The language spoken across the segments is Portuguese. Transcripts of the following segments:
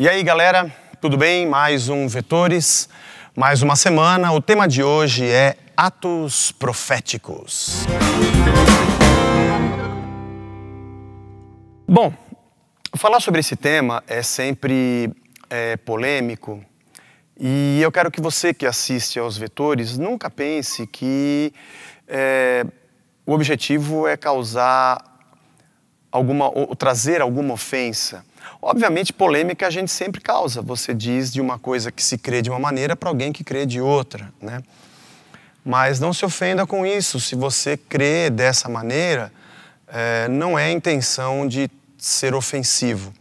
E aí, galera, tudo bem? Mais um Vetores, mais uma semana. O tema de hoje é Atos Proféticos. Bom, falar sobre esse tema é sempre é, polêmico e eu quero que você que assiste aos Vetores nunca pense que é, o objetivo é causar alguma, ou trazer alguma ofensa Obviamente, polêmica a gente sempre causa. Você diz de uma coisa que se crê de uma maneira para alguém que crê de outra, né? Mas não se ofenda com isso. Se você crê dessa maneira, é, não é intenção de ser ofensivo.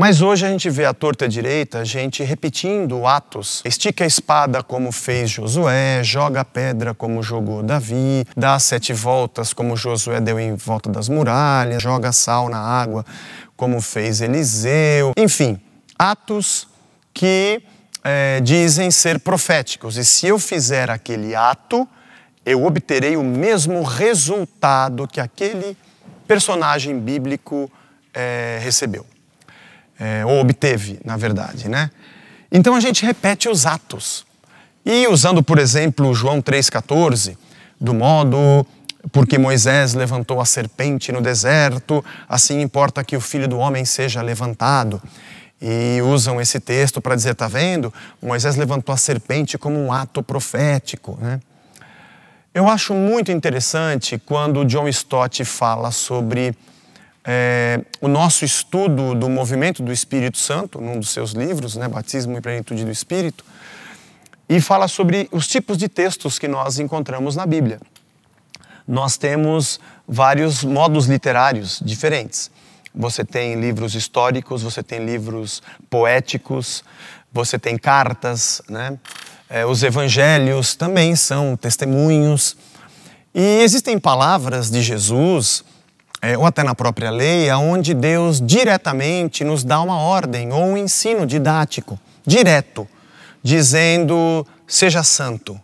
Mas hoje a gente vê a torta direita a gente repetindo atos. Estica a espada como fez Josué, joga a pedra como jogou Davi, dá sete voltas como Josué deu em volta das muralhas, joga sal na água como fez Eliseu. Enfim, atos que é, dizem ser proféticos. E se eu fizer aquele ato, eu obterei o mesmo resultado que aquele personagem bíblico é, recebeu é, ou obteve, na verdade, né? Então a gente repete os atos. E usando, por exemplo, João 3,14, do modo porque Moisés levantou a serpente no deserto, assim importa que o filho do homem seja levantado. E usam esse texto para dizer: está vendo? Moisés levantou a serpente como um ato profético. Né? Eu acho muito interessante quando John Stott fala sobre é, o nosso estudo do movimento do Espírito Santo, num dos seus livros, né, Batismo e Plenitude do Espírito, e fala sobre os tipos de textos que nós encontramos na Bíblia. Nós temos vários modos literários diferentes. Você tem livros históricos, você tem livros poéticos, você tem cartas, né? É, os evangelhos também são testemunhos. E existem palavras de Jesus é, ou até na própria lei, onde Deus diretamente nos dá uma ordem ou um ensino didático, direto, dizendo: seja santo,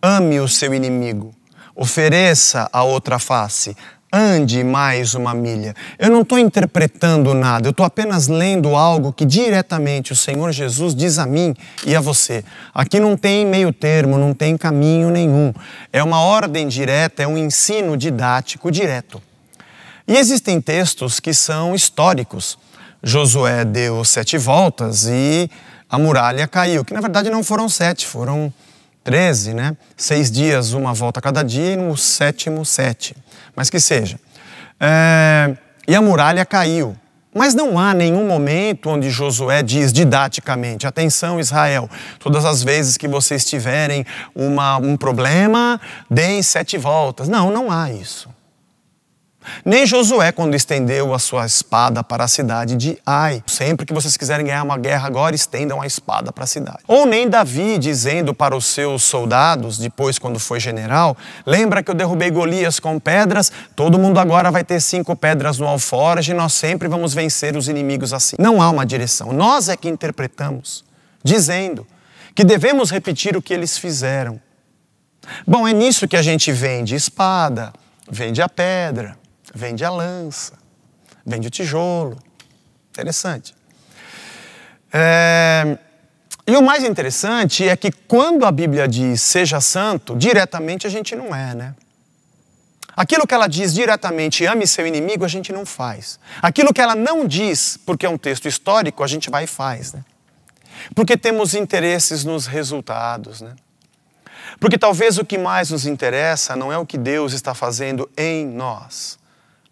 ame o seu inimigo, ofereça a outra face, ande mais uma milha. Eu não estou interpretando nada, eu estou apenas lendo algo que diretamente o Senhor Jesus diz a mim e a você. Aqui não tem meio termo, não tem caminho nenhum. É uma ordem direta, é um ensino didático direto. E existem textos que são históricos. Josué deu sete voltas e a muralha caiu, que na verdade não foram sete, foram treze, né? Seis dias, uma volta cada dia e no sétimo, sete. Mas que seja. É... E a muralha caiu. Mas não há nenhum momento onde Josué diz didaticamente: atenção, Israel, todas as vezes que vocês tiverem uma, um problema, deem sete voltas. Não, não há isso. Nem Josué, quando estendeu a sua espada para a cidade de Ai. Sempre que vocês quiserem ganhar uma guerra agora, estendam a espada para a cidade. Ou nem Davi dizendo para os seus soldados, depois quando foi general, lembra que eu derrubei Golias com pedras? Todo mundo agora vai ter cinco pedras no alforge e nós sempre vamos vencer os inimigos assim. Não há uma direção. Nós é que interpretamos, dizendo que devemos repetir o que eles fizeram. Bom, é nisso que a gente vende espada, vende a pedra vende a lança, vende o tijolo. Interessante. É... E o mais interessante é que quando a Bíblia diz seja santo, diretamente a gente não é, né? Aquilo que ela diz diretamente, ame seu inimigo, a gente não faz. Aquilo que ela não diz, porque é um texto histórico, a gente vai e faz, né? Porque temos interesses nos resultados, né? Porque talvez o que mais nos interessa não é o que Deus está fazendo em nós,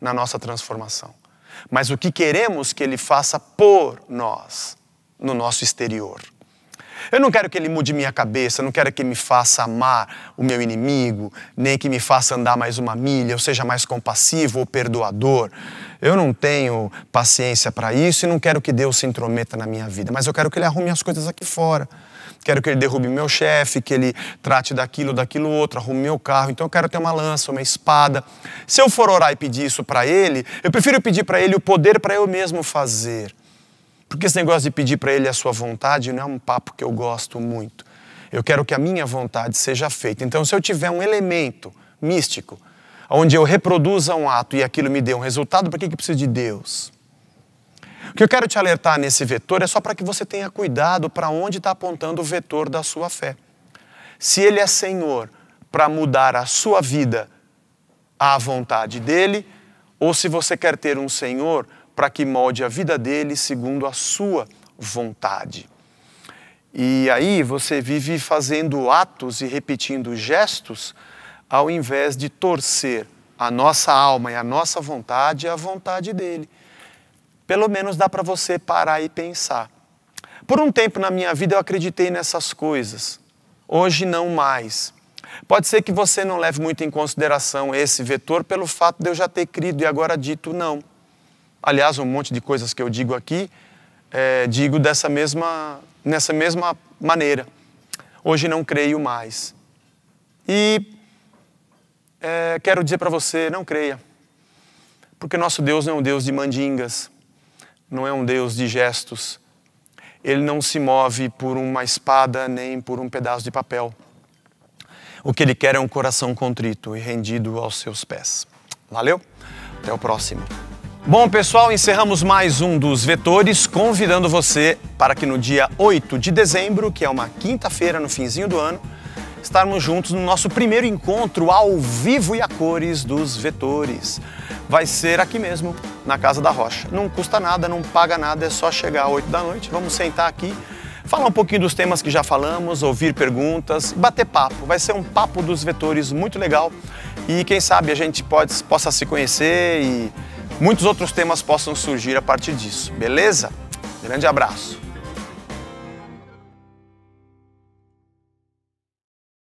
na nossa transformação, mas o que queremos que Ele faça por nós, no nosso exterior. Eu não quero que ele mude minha cabeça, não quero que me faça amar o meu inimigo, nem que me faça andar mais uma milha, ou seja mais compassivo ou perdoador. Eu não tenho paciência para isso e não quero que Deus se intrometa na minha vida, mas eu quero que ele arrume as coisas aqui fora quero que ele derrube meu chefe, que ele trate daquilo, daquilo outro, arrume meu carro, então eu quero ter uma lança, uma espada. Se eu for orar e pedir isso para ele, eu prefiro pedir para ele o poder para eu mesmo fazer. Porque esse negócio de pedir para ele a sua vontade não é um papo que eu gosto muito. Eu quero que a minha vontade seja feita. Então, se eu tiver um elemento místico, onde eu reproduza um ato e aquilo me dê um resultado, para que, que preciso de Deus? O que eu quero te alertar nesse vetor é só para que você tenha cuidado para onde está apontando o vetor da sua fé. Se ele é Senhor para mudar a sua vida à vontade dele, ou se você quer ter um Senhor para que molde a vida dele segundo a sua vontade. E aí você vive fazendo atos e repetindo gestos, ao invés de torcer a nossa alma e a nossa vontade à vontade dele pelo menos dá para você parar e pensar. Por um tempo na minha vida eu acreditei nessas coisas, hoje não mais. Pode ser que você não leve muito em consideração esse vetor pelo fato de eu já ter crido e agora dito não. Aliás, um monte de coisas que eu digo aqui, é, digo dessa mesma, nessa mesma maneira. Hoje não creio mais. E é, quero dizer para você: não creia, porque nosso Deus não é um Deus de mandingas não é um Deus de gestos. Ele não se move por uma espada nem por um pedaço de papel. O que ele quer é um coração contrito e rendido aos seus pés. Valeu? Até o próximo. Bom, pessoal, encerramos mais um dos vetores, convidando você para que no dia 8 de dezembro, que é uma quinta-feira no finzinho do ano, estarmos juntos no nosso primeiro encontro ao vivo e a cores dos vetores. Vai ser aqui mesmo, na Casa da Rocha. Não custa nada, não paga nada, é só chegar às 8 da noite. Vamos sentar aqui, falar um pouquinho dos temas que já falamos, ouvir perguntas, bater papo. Vai ser um papo dos vetores muito legal e quem sabe a gente pode, possa se conhecer e muitos outros temas possam surgir a partir disso, beleza? Grande abraço!